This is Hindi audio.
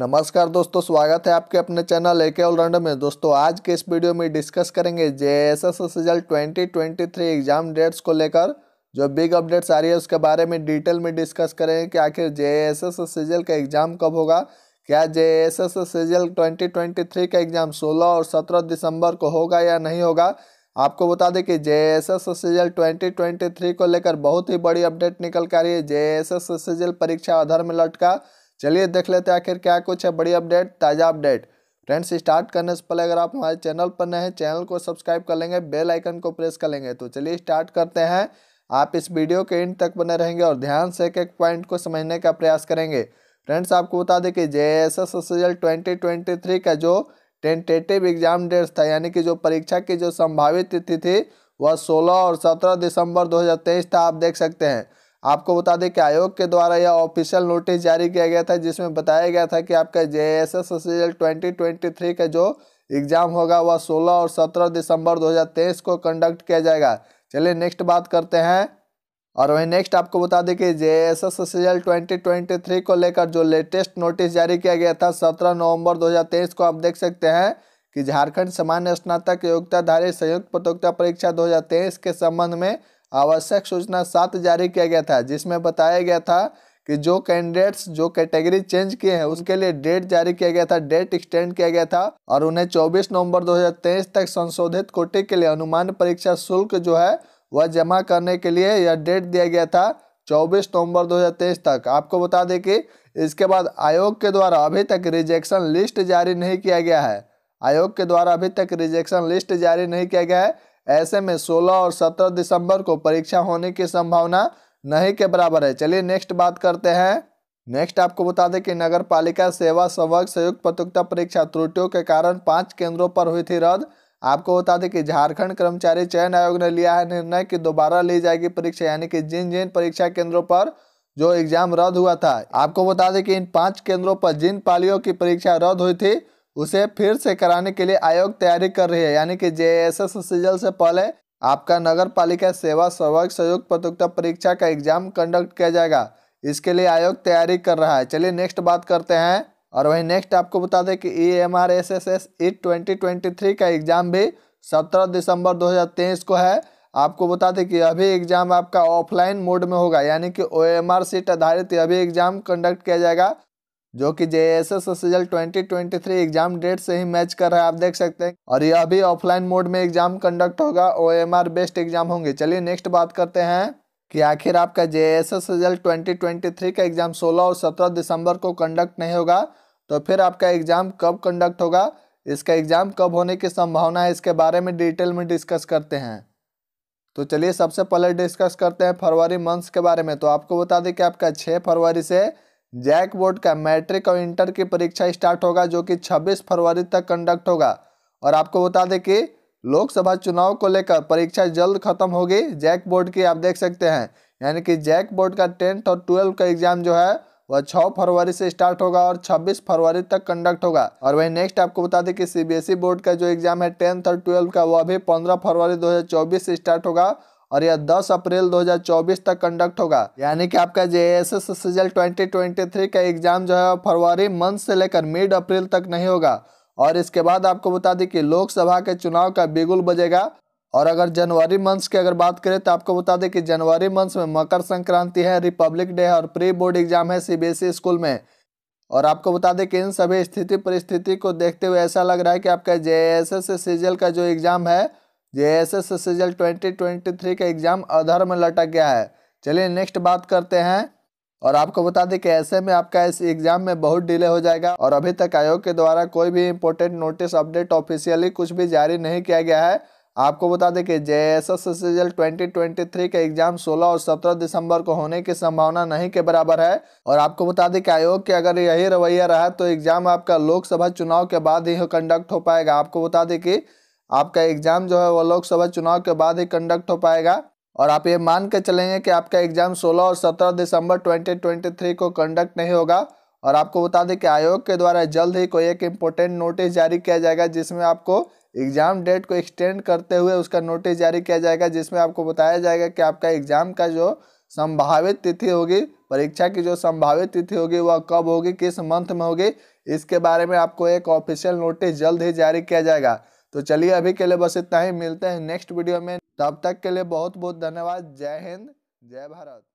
नमस्कार दोस्तों स्वागत है आपके अपने चैनल ए के ऑलराउंड में दोस्तों आज के इस वीडियो में डिस्कस करेंगे J S S result twenty twenty three exam dates को लेकर जो बिग अपडेट्स आ रही है उसके बारे में डिटेल में डिस्कस करेंगे कि आखिर जे एस एस रिजल्ट का एग्जाम कब होगा क्या J S S result twenty twenty three का एग्जाम सोलह और सत्रह दिसंबर को होगा या नहीं होगा आपको बता दें कि J S S CGL twenty twenty three को लेकर बहुत ही बड़ी अपडेट निकल कर रही है जे एस एस सीजल परीक्षा आधार में लटका चलिए देख लेते हैं आखिर क्या कुछ है बड़ी अपडेट ताज़ा अपडेट फ्रेंड्स स्टार्ट करने से पहले अगर आप हमारे चैनल पर नए हैं चैनल को सब्सक्राइब कर लेंगे बेल आइकन को प्रेस कर लेंगे तो चलिए स्टार्ट करते हैं आप इस वीडियो के एंड तक बने रहेंगे और ध्यान से एक एक पॉइंट को समझने का प्रयास करेंगे फ्रेंड्स आपको बता दें कि J S S L twenty twenty three का जो टेंटेटिव एग्जाम डेट था यानी कि जो परीक्षा की जो संभावित तिथि थी वह सोलह और सत्रह दिसंबर दो हज़ार तेईस था आप देख सकते हैं आपको बता दें कि आयोग के द्वारा यह ऑफिशियल नोटिस जारी किया गया था जिसमें बताया गया था कि आपका J S S twenty twenty three का जो एग्ज़ाम होगा वह सोलह और सत्रह दिसंबर 2023 को कंडक्ट किया जाएगा चलिए नेक्स्ट बात करते हैं और वहीं नेक्स्ट आपको बता दें कि J S S S twenty twenty three को लेकर जो लेटेस्ट नोटिस जारी किया गया था सत्रह नवंबर 2023 को आप देख सकते हैं कि झारखंड सामान्य स्नातक योग्यताधारी संयुक्त प्रतियोगिता परीक्षा 2023 के संबंध में आवश्यक सूचना सात जारी किया गया था जिसमें बताया गया था कि जो कैंडिडेट्स जो कैटेगरी चेंज किए हैं उसके लिए डेट जारी किया गया था डेट एक्सटेंड किया गया था और उन्हें 24 नवंबर 2023 तक संशोधित कोटे के लिए अनुमान परीक्षा शुल्क जो है वह जमा करने के लिए यह डेट दिया गया था 24 नवंबर 2023 तक आपको बता दें कि इसके बाद आयोग के द्वारा अभी तक रिजेक्शन लिस्ट जारी नहीं किया गया है आयोग के द्वारा अभी तक रिजेक्शन लिस्ट जारी नहीं किया गया है ऐसे में 16 और 17 दिसंबर को परीक्षा होने की संभावना नहीं के बराबर है चलिए नेक्स्ट बात करते हैं नेक्स्ट आपको बता दें कि नगर पालिका सेवा संवर्ग संयुक्त प्रतियोगिता परीक्षा त्रुटियों के कारण पांच केंद्रों पर हुई थी रद्द आपको बता दें कि झारखंड कर्मचारी चयन आयोग ने लिया है निर्णय कि दोबारा ली जाएगी परीक्षा यानी कि जिन जिन परीक्षा केंद्रों पर जो एग्जाम रद्द हुआ था आपको बता दें कि इन पांच केंद्रों पर जिन पालियों की परीक्षा रद्द हुई थी उसे फिर से कराने के लिए आयोग तैयारी कर रही है यानी कि जे एस एस सीजल से पहले आपका नगर पालिका सेवा स्वाभाविक सहयोग प्रतियोगिता परीक्षा का एग्जाम कंडक्ट किया जाएगा इसके लिए आयोग तैयारी कर रहा है चलिए नेक्स्ट बात करते हैं और वहीं नेक्स्ट आपको बता दें कि E M R S S S E twenty twenty three का एग्जाम भी सत्रह दिसंबर दो हज़ार तेईस को है आपको बता दें कि अभी एग्जाम आपका ऑफलाइन मोड में होगा यानी कि ओ एम आर सीट आधारित अभी एग्जाम कंडक्ट किया जाएगा जो कि J S S S twenty twenty three exam date से ही मैच कर रहा है आप देख सकते हैं और यह अभी ऑफलाइन मोड में एग्जाम कंडक्ट होगा O M R based exam होंगे चलिए नेक्स्ट बात करते हैं कि आखिर आपका J S S S twenty twenty three का एग्जाम सोलह और सत्रह दिसंबर को कंडक्ट नहीं होगा तो फिर आपका एग्जाम कब कंडक्ट होगा इसका एग्जाम कब होने की संभावना है इसके बारे में डिटेल में डिस्कस करते हैं तो चलिए सबसे पहले डिस्कस करते हैं फरवरी मंथ्स के बारे में तो आपको बता दें कि आपका छः फरवरी से जैक बोर्ड का मैट्रिक और इंटर की परीक्षा स्टार्ट होगा जो कि 26 फरवरी तक कंडक्ट होगा और आपको बता दें कि लोकसभा चुनाव को लेकर परीक्षा जल्द खत्म होगी जैक बोर्ड की आप देख सकते हैं यानी कि जैक बोर्ड का टेंथ और ट्वेल्थ का एग्जाम जो है वह 6 फरवरी से स्टार्ट होगा और 26 फरवरी तक कंडक्ट होगा और वहीं नेक्स्ट आपको बता दें कि सी बोर्ड e का जो एग्जाम है टेंथ और ट्वेल्थ का वह अभी 15 फरवरी 2024 से स्टार्ट होगा और यह 10 अप्रैल 2024 तक कंडक्ट होगा यानी कि आपका J S S CGL twenty का एग्जाम जो है फरवरी मंथ से लेकर मिड अप्रैल तक नहीं होगा और इसके बाद आपको बता दें कि लोकसभा के चुनाव का बिगुल बजेगा और अगर जनवरी मंथ की अगर बात करें तो आपको बता दें कि जनवरी मंथ में मकर संक्रांति है रिपब्लिक डे है और प्री बोर्ड एग्जाम है सीबीएसई स्कूल e में और आपको बता दें कि इन सभी स्थिति परिस्थिति को देखते हुए ऐसा लग रहा है कि आपका जे एस एस सीजल का जो एग्ज़ाम है J S S S twenty twenty three का एग्ज़ाम अधर में लटक गया है चलिए नेक्स्ट बात करते हैं और आपको बता दें कि ऐसे में आपका इस एग्ज़ाम में बहुत डिले हो जाएगा और अभी तक आयोग के द्वारा कोई भी इम्पोर्टेंट नोटिस अपडेट ऑफिशियली कुछ भी जारी नहीं किया गया है आपको बता दें कि J S S S L twenty twenty three का एग्जाम 16 और 17 दिसंबर को होने की संभावना नहीं के बराबर है और आपको बता दें कि आयोग के अगर यही रवैया रहा तो एग्जाम आपका लोकसभा चुनाव के बाद ही कंडक्ट हो पाएगा आपको बता दें कि आपका एग्ज़ाम जो है वो लोकसभा चुनाव के बाद ही कंडक्ट हो पाएगा और आप ये मान के चलेंगे कि आपका एग्ज़ाम 16 और 17 दिसंबर 2023 को कंडक्ट नहीं होगा और आपको बता दें कि आयोग के द्वारा जल्द ही कोई एक इम्पोर्टेंट नोटिस जारी किया जाएगा जिसमें आपको एग्ज़ाम डेट को एक्सटेंड करते हुए उसका नोटिस जारी किया जाएगा जिसमें आपको बताया जाएगा कि आपका एग्ज़ाम का जो संभावित तिथि होगी परीक्षा की जो संभावित तिथि होगी वह कब होगी किस मंथ में होगी इसके बारे में आपको एक ऑफिशियल नोटिस जल्द ही जारी किया जाएगा तो चलिए अभी के लिए बस इतना ही मिलते हैं नेक्स्ट वीडियो में तब तक के लिए बहुत बहुत धन्यवाद जय हिंद जय भारत